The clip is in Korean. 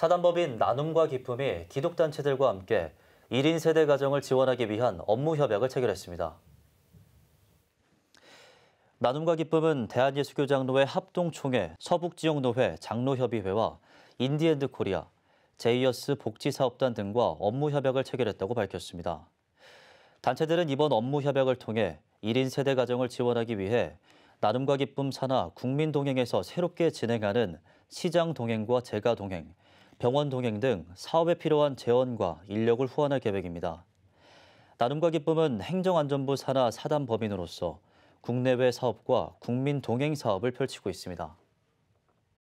사단법인 나눔과 기쁨이 기독단체들과 함께 1인 세대 가정을 지원하기 위한 업무 협약을 체결했습니다. 나눔과 기쁨은 대한예수교장로회 합동총회, 서북지역노회 장로협의회와 인디앤드 코리아, 제이어스 복지사업단 등과 업무 협약을 체결했다고 밝혔습니다. 단체들은 이번 업무 협약을 통해 1인 세대 가정을 지원하기 위해 나눔과 기쁨 산하 국민동행에서 새롭게 진행하는 시장 동행과 재가 동행, 병원 동행 등 사업에 필요한 재원과 인력을 후원할 계획입니다. 나눔과 기쁨은 행정안전부 산하 사단 법인으로서 국내외 사업과 국민 동행 사업을 펼치고 있습니다.